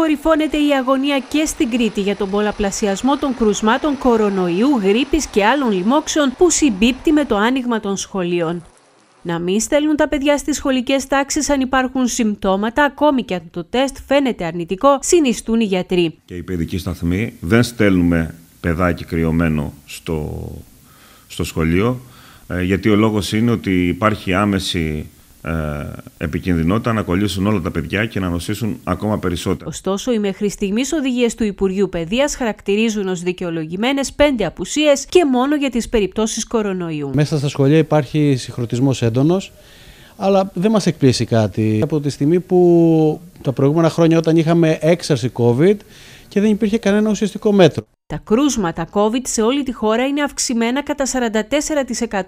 Κορυφώνεται η αγωνία και στην Κρήτη για τον πολλαπλασιασμό των κρουσμάτων κορονοϊού, γρήπης και άλλων λοιμόξεων που συμπίπτει με το άνοιγμα των σχολείων. Να μην στέλνουν τα παιδιά στις σχολικές τάξεις αν υπάρχουν συμπτώματα, ακόμη και αν το τεστ φαίνεται αρνητικό, συνιστούν οι γιατροί. Και οι παιδικοί σταθμοί δεν στέλνουμε παιδάκι κρυωμένο στο, στο σχολείο, ε, γιατί ο λόγος είναι ότι υπάρχει άμεση ε, επικινδυνότητα να κολλήσουν όλα τα παιδιά και να νοσήσουν ακόμα περισσότερο. Ωστόσο, οι μέχρι στιγμής οδηγίες του Υπουργείου Παιδείας χαρακτηρίζουν ως δικαιολογημένες πέντε απουσίες και μόνο για τις περιπτώσεις κορονοϊού. Μέσα στα σχολεία υπάρχει συγχρονισμός έντονος, αλλά δεν μας εκπλήσει κάτι. Από τη στιγμή που τα προηγούμενα χρόνια, όταν είχαμε έξαρση COVID και δεν υπήρχε κανένα ουσιαστικό μέτρο. Τα κρούσματα COVID σε όλη τη χώρα είναι αυξημένα κατά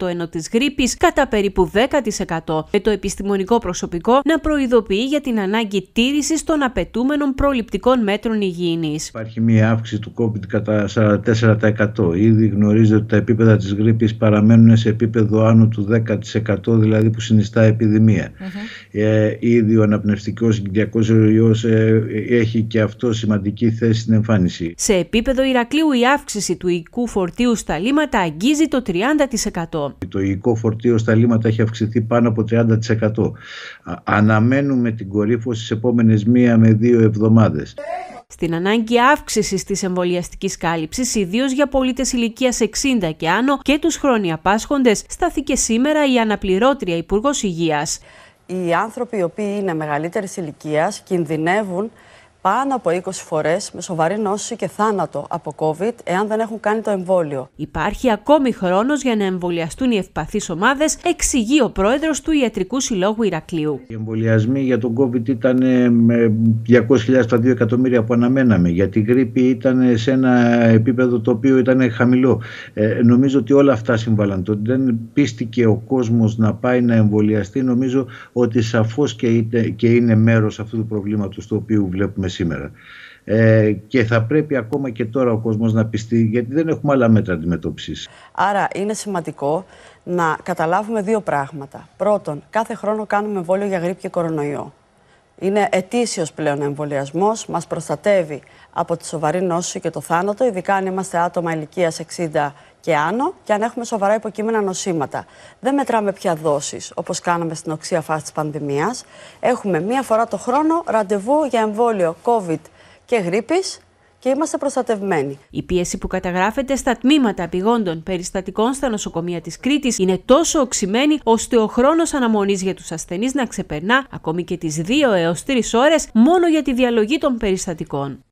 44% ενώ της γρήπης κατά περίπου 10% με το επιστημονικό προσωπικό να προειδοποιεί για την ανάγκη τήρησης των απαιτούμενων προληπτικών μέτρων υγιεινής. Υπάρχει μια αύξηση του COVID κατά 44%. Ήδη γνωρίζετε ότι τα επίπεδα της γρήπης παραμένουν σε επίπεδο άνω του 10% δηλαδή που συνιστά Ε, ήδη ο αναπνευστικός συγκεκριακός ιός ε, έχει και αυτό σημαντική θέση στην εμφάνιση. Σε επίπεδο Ιρακ Ηρακλείου η αύξηση του υλικού φορτίου στα λίματα αγγίζει το 30%. Το οικό φορτίο στα λίμματα έχει αυξηθεί πάνω από 30%. Αναμένουμε την κορύφωση στις επόμενες μία με δύο εβδομάδες. Στην ανάγκη αύξησης της εμβολιαστικής κάλυψης, ιδίως για πολίτες ηλικίας 60 και άνω και τους χρόνια πάσχοντες, στάθηκε σήμερα η αναπληρώτρια Υπουργός Υγείας. Οι άνθρωποι οι οποίοι είναι μεγαλύτερης ηλικίας κινδυνεύουν πάνω από 20 φορές με σοβαρή νόση και θάνατο από COVID, εάν δεν έχουν κάνει το εμβόλιο. Υπάρχει ακόμη χρόνος για να εμβολιαστούν οι ευπαθείς ομάδες, εξηγεί ο πρόεδρος του Ιατρικού Συλλόγου Ηρακλείου. Οι εμβολιασμοί για τον COVID ήταν 200.000 ε, στα 2 εκατομμύρια που αναμέναμε. γιατί η γρήπη ήταν σε ένα επίπεδο το οποίο ήταν χαμηλό. Ε, νομίζω ότι όλα αυτά συμβάλλαν. Το δεν πίστηκε ο κόσμος να πάει να εμβολιαστεί. Νομίζω ότι σαφώς και, και είναι μέρος αυτού του προβλήματος το οποίο βλέπουμε σήμερα. Ε, και θα πρέπει ακόμα και τώρα ο κόσμος να πιστεί, γιατί δεν έχουμε άλλα μέτρα αντιμετώπισης. Άρα είναι σημαντικό να καταλάβουμε δύο πράγματα. Πρώτον, κάθε χρόνο κάνουμε εμβόλιο για γρήπη και κορονοϊό. Είναι ετήσιος πλέον εμβολιασμός, μας προστατεύει από τη σοβαρή νόση και το θάνατο, ειδικά αν είμαστε άτομα ηλικίας 60 και άνω και αν έχουμε σοβαρά υποκείμενα νοσήματα. Δεν μετράμε πια δόσεις, όπως κάναμε στην οξία φάση της πανδημίας. Έχουμε μία φορά το χρόνο ραντεβού για εμβόλιο COVID και γρήπης και είμαστε προστατευμένοι. Η πίεση που καταγράφεται στα τμήματα επιγόντων περιστατικών στα νοσοκομεία της Κρήτης είναι τόσο οξυμένη, ώστε ο χρόνος αναμονής για τους ασθενείς να ξεπερνά ακόμη και τις 2 έω 3 ώρες μόνο για τη διαλογή των περιστατικών.